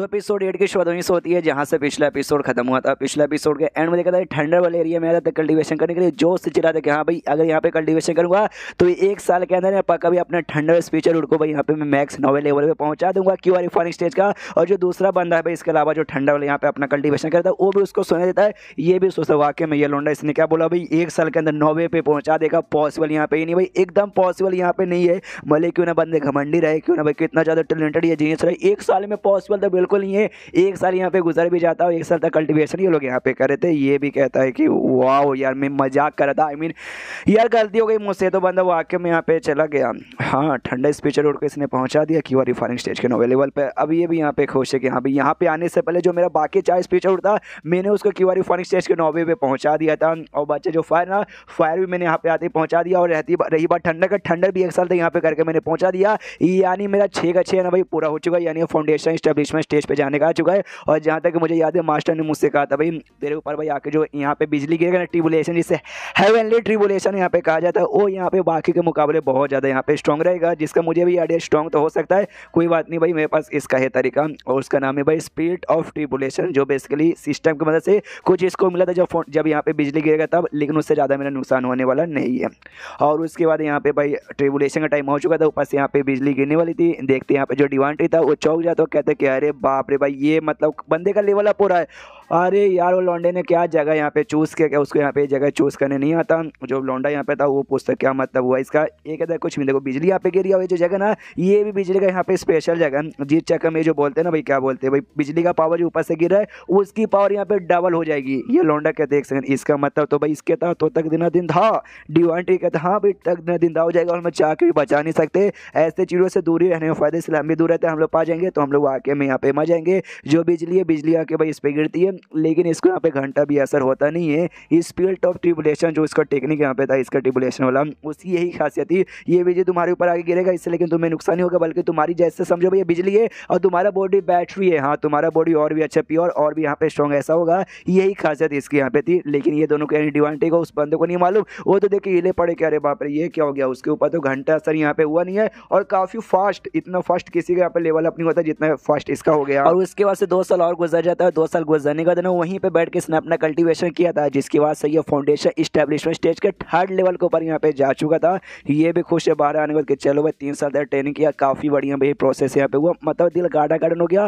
तो episode eight की शुरुआत वहीं से होती है जहाँ से पिछला एपिसोड खत्म हुआ था पिछला एपिसोड के एंड में देखा था ठंडर वाले एरिया में आया था कल्टिवेशन करने के लिए जो से चिरा था कि हाँ भाई अगर यहाँ पे कल्टिवेशन करूँगा तो एक साल के अंदर पक्का भी अपने ठंडर स्पीचर उड़को भाई यहाँ पे मैं मैक्स नॉवल लेवल पर पहुँचा दूंगा क्यू आर फॉरिंग स्टेज का और जो दूसरा बंदा है भाई इसके अलावा जो ठंडा वाले यहाँ पे अपना कल्टिवेशन करता है वो भी उसको सुना देता है ये भी सोचता वाकई में ये लोंडा इसने क्या बोला भाई एक साल के अंदर नॉवे पे पहुँचा देगा पॉसिबल यहाँ पे ही नहीं भाई एकदम पॉसिबल यहाँ पे नहीं है भले क्यों ना बंदे घमंडी रहे क्यों ना भाई कितना ज़्यादा टैलेंटेड या जीनियस रहे एक साल में पॉसिबल तो बिल्कुल बिल्कुल नहीं है एक साल यहाँ पे गुजर भी जाता है एक साल तक कल्टिवेशन ये लोग यहाँ पे कर रहे थे ये भी कहता है कि वाह यार मैं मजाक कर रहा था आई I मीन mean, यार गलती हो गई मुझसे तो बंदा वो आके मैं यहाँ पे चला गया हाँ ठंडा स्पीचर रोड के इसने पहुँचा दिया कि वो रिफाइनिंग स्टेज के नोवे लेवल पर अब ये भी यहाँ पे खुश है कि हाँ भाई यहाँ पे आने से पहले जो मेरा बाकी चार स्पीचर रोड मैंने उसको क्यू आर रिफाइनिंग स्टेज के नोवे पे पहुँचा दिया था और बच्चे जो फायर ना फायर भी मैंने यहाँ पे आते पहुँचा दिया और रहती रही बात ठंडा का ठंडर भी एक साल तक यहाँ पे करके मैंने पहुँचा दिया यानी मेरा छः का छः ना भाई पूरा हो चुका यानी फाउंडेशन स्टेब्लिशमेंट स्टेज पर जाने का आ चुका है और जहाँ तक मुझे याद है मास्टर ने मुझसे कहा था भाई तेरे ऊपर भाई आके जो यहाँ पे बिजली गिरेगा ना ट्रिबुलेशन जिससे हेवनली ट्रिबुलेशन यहाँ पे कहा जाता है वो यहाँ पे बाकी के मुकाबले बहुत ज़्यादा यहाँ पे स्ट्रॉन्ग रहेगा जिसका मुझे भी आइडिया स्ट्रॉन्ग तो हो सकता है कोई बात नहीं भाई मेरे पास इसका है तरीका और उसका नाम है भाई स्पीड ऑफ ट्रिबुलेशन जो बेसिकली सिस्टम की मदद से कुछ इसको मिला था जब जब यहाँ पर बिजली गिरेगा तब लेकिन उससे ज़्यादा मेरा नुकसान होने वाला नहीं है और उसके बाद यहाँ पे भाई ट्रिबुलेशन का टाइम हो चुका था ऊपर से यहाँ पे बिजली गिरने वाली थी देखते यहाँ पे जो डिवांट्री था वो चौक जाता कहते कि अरे बाप रे भाई ये मतलब बंदे का लेवल अप हो रहा है अरे यार वो लौंडे ने क्या जगह यहाँ पे चूज़ किया क्या उसको यहाँ पे जगह चूज़ करने नहीं आता जो लौंडा यहाँ पे था वो पूछता तो क्या मतलब हुआ इसका एक अदर कुछ मिलेगा देखो बिजली यहाँ पे गिरी हुई जो जगह ना ये भी बिजली का यहाँ पे स्पेशल जगह जीत चक्कर में जो बोलते हैं ना भाई क्या बोलते हैं भाई बिजली का पावर जो ऊपर से गिर रहा है उसकी पावर यहाँ पर डबल हो जाएगी ये लौंडा क्या देख सकते इसका मतलब तो भाई इसके था तो तक दिना दिन था टी कहता हाँ भाई तक दिना दिन था हो जाएगा और मैं चाह के भी बचा नहीं सकते ऐसे चीज़ों से दूरी रहने में फ़ायदे से लंबी दूर रहते हैं हम लोग पा जाएंगे तो हम लोग आके में यहाँ पे मर जाएंगे जो बिजली है बिजली आके भाई इस पर गिरती है लेकिन इसको यहाँ पे घंटा भी असर होता नहीं है स्पिरिट ऑफ ट्रिबुलेशन जो इसका टेक्निक यहाँ पे था इसका ट्रिबुलेशन वाला उसकी यही खासियत थी ये बिजली तुम्हारे ऊपर आगे गिरेगा इससे लेकिन तुम्हें नुकसान नहीं होगा बल्कि तुम्हारी जैसे समझो भैया बिजली है और तुम्हारा बॉडी बैटरी है हाँ तुम्हारा बॉडी और भी अच्छा प्योर और भी यहाँ पे स्ट्रॉन्ग ऐसा होगा यही खासियत इसकी यहाँ पे थी लेकिन ये दोनों का डिवांटेज उस बंदे को नहीं मालूम वो तो देखिए हिले पड़े क्या अरे बाप रे ये क्या हो गया उसके ऊपर तो घंटा असर यहाँ पे हुआ नहीं है और काफ़ी फास्ट इतना फास्ट किसी का यहाँ पे लेवल अपनी होता होता जितना फास्ट इसका हो गया और उसके बाद से दो साल और गुजर जाता है दो साल गुजरने जगह देना वहीं पे बैठ के इसने अपना कल्टीवेशन किया था जिसके बाद से ये फाउंडेशन इस्टेब्लिशमेंट स्टेज के थर्ड लेवल के ऊपर यहाँ पे जा चुका था ये भी खुश है बाहर आने के चलो भाई तीन साल तक ट्रेनिंग किया काफ़ी बढ़िया भाई प्रोसेस यहाँ पे हुआ मतलब दिल गाढ़ा गार्डन हो गया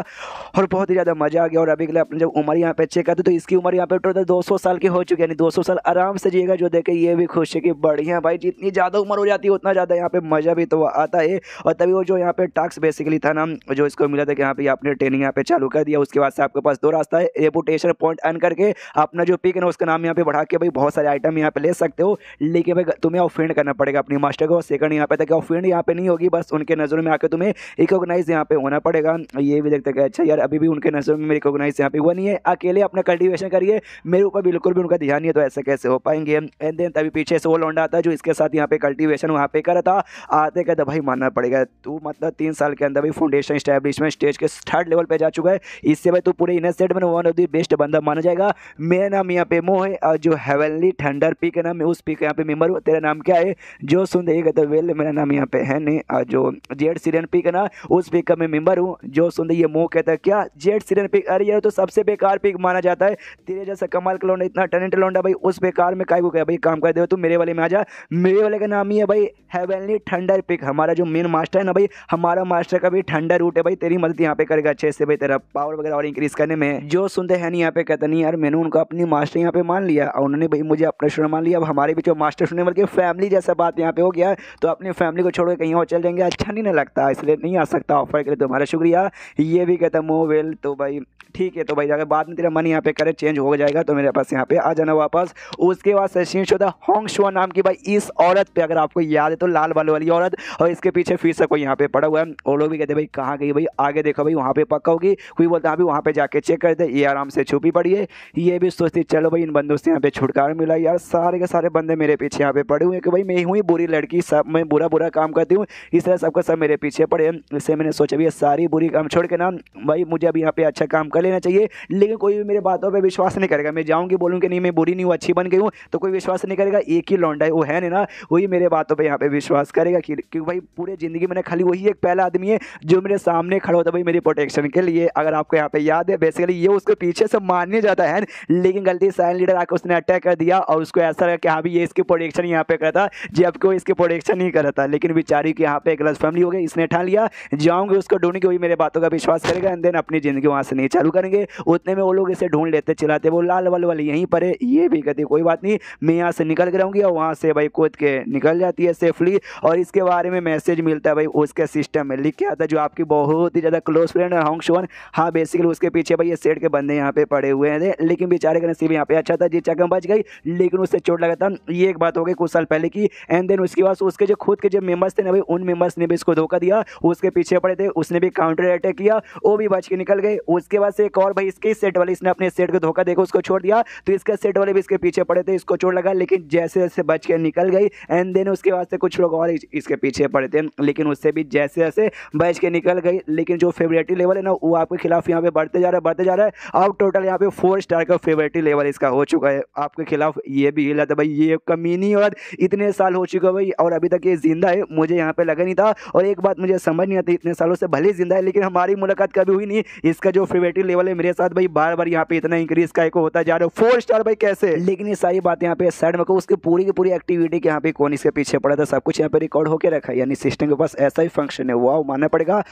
और बहुत ही ज़्यादा मज़ा आ गया और अभी के लिए अपने जब उम्र यहाँ पे चेक करते तो इसकी उम्र यहाँ पे टोटल दो सौ साल की हो चुकी है यानी दो साल आराम से जिएगा जो देखे ये भी खुश है कि बढ़िया भाई जितनी ज़्यादा उम्र हो जाती है उतना ज़्यादा यहाँ पे मज़ा भी तो आता है और तभी वो जो यहाँ पे टास्क बेसिकली था ना जो इसको मिला था कि यहाँ पे आपने ट्रेनिंग यहाँ पे चालू कर दिया उसके बाद से आपके पास दो रास्ता है एयरपोर्ट रोटेशन पॉइंट अन करके अपना जो पिक है ना उसका नाम यहाँ पे बढ़ा के भाई बहुत सारे आइटम यहाँ पे ले सकते हो लेकिन भाई तुम्हें ऑफेंड करना पड़ेगा अपनी मास्टर को सेकंड यहाँ पे तक ऑफेंड यहाँ पे नहीं होगी बस उनके नज़रों में आकर तुम्हें रिकोगनाइज यहाँ पे होना पड़ेगा ये भी देखते हैं अच्छा यार अभी भी उनके नज़रों में रिकोगनाइज यहाँ पे हुआ नहीं है अकेले अपना कल्टिवेशन करिए मेरे ऊपर बिल्कुल भी उनका ध्यान नहीं है तो ऐसे कैसे हो पाएंगे एंड देन तभी पीछे से वो लौंडा आता जो इसके साथ यहाँ पे कल्टिवेशन वहाँ पे करा था आते कहते तो भाई मानना पड़ेगा तू मतलब तीन साल के अंदर भी फाउंडेशन स्टैब्लिशमेंट स्टेज के थर्ड लेवल पर जा चुका है इससे भाई तू पूरे इनर सेट में वन ऑफ दी बेस्ट बंदा माना जाएगा मेरा नाम यहाँ पे मोह है और जो हेवनली थंडर पी का नाम है उस पी का यहाँ पे मेम्बर हूँ तेरा नाम क्या है जो सुन देगा तो वेल मेरा नाम यहाँ पे है नहीं और जो जेड सीरियन पी का नाम उस पी का मैं मेम्बर हूँ जो सुन दे ये मोह कहता है क्या जेड सीरियन पिक अरे यार तो सबसे बेकार पिक माना जाता है तेरे जैसा कमाल का लौंडा इतना टैलेंट लौंडा भाई उस बेकार में काय को क्या भाई काम कर दे तू मेरे वाले में आ जा मेरे वाले का नाम ही है भाई हेवनली थंडर पिक हमारा जो मेन मास्टर है ना भाई हमारा मास्टर का भी ठंडा रूट है भाई तेरी मदद यहाँ पे करेगा अच्छे से भाई तेरा पावर वगैरह और इंक्रीज करने में जो सुनते बहन यहाँ पे कहता नहीं यार मैंने उनका अपनी मास्टर यहाँ पे मान लिया और उन्होंने भाई मुझे अपना स्टूडेंट मान लिया अब हमारे भी जो मास्टर सुनने बल्कि फैमिली जैसा बात यहाँ पे हो गया तो अपनी फैमिली को छोड़ कहीं और चल जाएंगे अच्छा नहीं ना लगता इसलिए नहीं आ सकता ऑफर के लिए तुम्हारा शुक्रिया ये भी कहता मो वेल तो भाई ठीक है तो भाई जाकर बाद में तेरा मन यहाँ पे करे चेंज हो जाएगा तो मेरे पास यहाँ पे आ जाना वापस उसके बाद सचिन शोधा होंग शुआ नाम की भाई इस औरत पे अगर आपको याद है तो लाल बाल वाली औरत और इसके पीछे फिर से कोई यहाँ पे पड़ा हुआ है और लोग भी कहते भाई कहाँ गई भाई आगे देखो भाई वहाँ पे पक्का होगी कोई बोलता है हाँ अभी वहाँ पे जाके चेक करते ये आराम से छुपी पड़ी है ये भी सोचती चलो भाई इन बंदों से यहाँ पे छुटकारा मिला यार सारे के सारे बंदे मेरे पीछे यहाँ पे पड़े हुए हैं कि भाई मैं हूँ ही बुरी लड़की सब मैं बुरा बुरा काम करती हूँ इस तरह सबका सब मेरे पीछे पड़े इससे मैंने सोचा भैया सारी बुरी काम छोड़ के ना भाई मुझे अभी यहाँ पे अच्छा काम कर लेना चाहिए लेकिन कोई भी मेरे बातों पर विश्वास नहीं करेगा मैं जाऊँगी बोलूँ कि नहीं मैं बुरी नहीं हूँ अच्छी बन गई हूँ तो कोई विश्वास नहीं करेगा एक ही लौंडा है वो है नहीं ना वही मेरे बातों पर यहाँ पे विश्वास करेगा क्योंकि भाई पूरे ज़िंदगी मैंने खाली वही एक पहला आदमी है जो मेरे सामने खड़ा होता भाई मेरी प्रोटेक्शन के लिए अगर आपको यहाँ पे याद है बेसिकली ये उसके पीछे अच्छे से मानने जाता है लेकिन गलती साइन लीडर आकर उसने अटैक कर दिया और उसको ऐसा लगा कि हाँ भी ये इसकी प्रोटेक्शन यहाँ पे करता जबकि वो इसकी प्रोटेक्शन नहीं कर था लेकिन बेचारी की यहाँ पे गलत फैमिली हो गई इसने ठान लिया जाऊँगी उसको ढूंढ के वही मेरे बातों का विश्वास करेगा एंड देन अपनी ज़िंदगी वहाँ से नहीं चालू करेंगे उतने में वो लोग इसे ढूंढ लेते चलाते वो लाल वाल वाली यहीं पर है ये भी कहती कोई बात नहीं मैं यहाँ से निकल के और वहाँ से भाई कूद के निकल जाती है सेफली और इसके बारे में मैसेज मिलता है भाई उसके सिस्टम में लिख के आता जो आपकी बहुत ही ज़्यादा क्लोज फ्रेंड है होंग शोन हाँ बेसिकली उसके पीछे भाई ये सेट के बंदे यहाँ यहाँ पे पड़े हुए हैं लेकिन बेचारे का नसीब यहाँ पे अच्छा था जी चकम बच गई लेकिन उससे चोट लगा था ये एक बात हो गई कुछ साल पहले की एंड देन उसके बाद उसके जो खुद के जो मेम्बर्स थे ना भाई उन मेम्बर्स ने भी इसको धोखा दिया उसके पीछे पड़े थे उसने भी काउंटर अटैक किया वो भी बच के निकल गए उसके बाद से एक और भाई इसके सेट वाले इसने अपने सेट को धोखा देकर उसको छोड़ दिया तो इसका सेट वाले भी इसके पीछे पड़े थे इसको चोट लगा लेकिन जैसे जैसे बच के निकल गई एंड देन उसके बाद से कुछ लोग और इसके पीछे पड़े थे लेकिन उससे भी जैसे जैसे बच के निकल गई लेकिन जो फेवरेटी लेवल है ना वो आपके खिलाफ यहाँ पे बढ़ते जा रहा है बढ़ते जा रहा है आउट टोटल यहाँ पे फोर स्टार का फेवरेटी लेवल इसका हो चुका है आपके खिलाफ ये भी हिला था भाई ये कमीनी और इतने साल हो चुका है भाई और अभी तक ये जिंदा है मुझे यहाँ पे लगा नहीं था और एक बात मुझे समझ नहीं आती इतने सालों से भले जिंदा है लेकिन हमारी मुलाकात कभी हुई नहीं इसका जो फेवरेटी लेवल है मेरे साथ भाई बार बार यहाँ पे इतना इंक्रीज का एक होता जा रहा है फोर स्टार भाई कैसे लेकिन ये सारी बात यहाँ पे साइड में उसकी पूरी की पूरी एक्टिविटी के यहाँ पे कौन इसके पीछे पड़ा था सब कुछ यहाँ पे रिकॉर्ड होकर रखा यानी सिस्टम के पास ऐसा ही फंक्शन है वो मानना पड़ेगा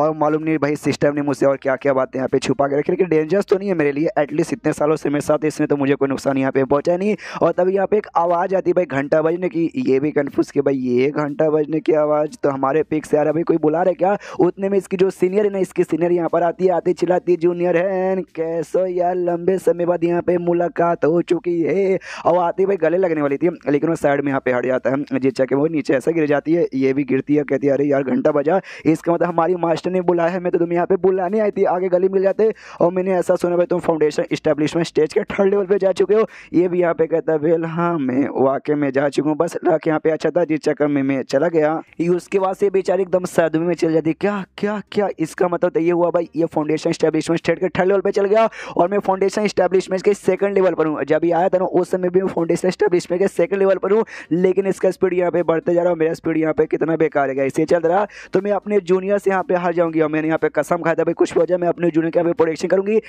और मालूम नहीं भाई सिस्टम ने मुझसे और क्या क्या बातें यहाँ पे छुपा के रखी लेकिन डेंजरस तो नहीं है मेरे लिए एटलीस्ट इतने सालों से मेरे साथ इसने तो मुझे कोई नुकसान यहाँ पे पहुँचा नहीं और तभी यहाँ पे एक आवाज़ आती भाई घंटा बजने की ये भी कन्फ्यूज़ कि भाई ये घंटा बजने की आवाज़ तो हमारे पिक से आ रहा भाई कोई बुला रहा है क्या उतने में इसकी जो सीनियर है ना इसकी सीनियर यहाँ पर आती है आती चिल्लाती जूनियर है कैसो यार लंबे समय बाद यहाँ पे मुलाकात हो चुकी है और आती भाई गले लगने वाली थी लेकिन वो साइड में यहाँ पे हट जाता है जिस चके वो नीचे ऐसा गिर जाती है ये भी गिरती है कहती है अरे यार घंटा बजा इसका मतलब हमारी मास्टर ने बुलाया है मैं तो तुम्हें यहाँ पे बुलाने आई थी आगे गली मिल जाते और मैंने ऐसा सुना तुम फाउंडेशन स्टेब्लिशमेंट स्टेज के थर्ड लेवल पे जा चुके हो ये भी यहाँ पे कहता है वेल हाँ मैं वाकई में जा चुका हूँ बस लक यहाँ पे अच्छा था जिस चक्कर में मैं चला गया उसके बाद से बेचारी एकदम सदमी में चल जाती क्या क्या क्या इसका मतलब तो ये हुआ भाई ये फाउंडेशन स्टेब्लिशमेंट स्टेट के थर्ड लेवल पर चल गया और मैं फाउंडेशन स्टेब्लिशमेंट के सेकंड लेवल पर हूँ जब भी आया था ना उस समय भी मैं फाउंडेशन स्टेब्लिशमेंट के सेकंड लेवल पर हूँ लेकिन इसका स्पीड यहाँ पे बढ़ते जा रहा है मेरा स्पीड यहाँ पे कितना बेकार है इसे चल रहा तो मैं अपने जूनियर से यहाँ पे हार जाऊंगी और मैंने यहाँ पे कसम खाया था भाई कुछ वजह मैं अपने जूनियर के यहाँ पे प्रोडक्शन करूंगी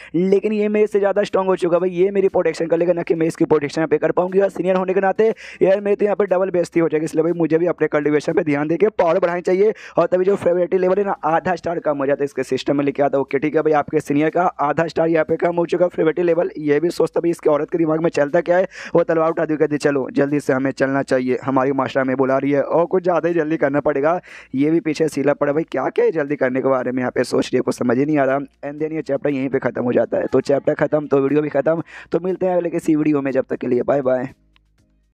लेकिन ये मेरे से ज़्यादा स्ट्रॉग हो चुका भाई ये मेरी प्रोटेक्शन कर लेगा ना कि मैं इसकी प्रोटेक्शन यहाँ पे कर पाऊंगी और सीनियर होने के नाते यार मेरे तो यहाँ पर डबल बेस्ती हो जाएगी इसलिए भाई मुझे भी अपने कल्टिवेशन पर ध्यान देकर पावर बढ़ानी चाहिए और तभी जो फेवरेटी लेवल है ना आधा स्टार कम हो जाता है इसके सिस्टम में लेके आता ओके ठीक है भाई आपके सीनियर का आधा स्टार यहाँ पे कम हो चुका फेवरेटी लेवल ये भी सोचता भाई इसके औरत के दिमाग में चलता क्या है वो तलवार उठा दी कहती चलो जल्दी से हमें चलना चाहिए हमारी माशा हमें बुला रही है और कुछ ज़्यादा ही जल्दी करना पड़ेगा ये भी पीछे सीला पड़ा भाई क्या क्या जल्दी करने के बारे में यहाँ पे सोच रही है कुछ समझ ही नहीं आ रहा एंड देन ये चैप्टर यहीं पर खत्म हो जाता है तो चैप्टर खत्म तो वीडियो भी खत्म तो मिलते हैं अगले किसी वीडियो में जब तक के लिए बाय बाय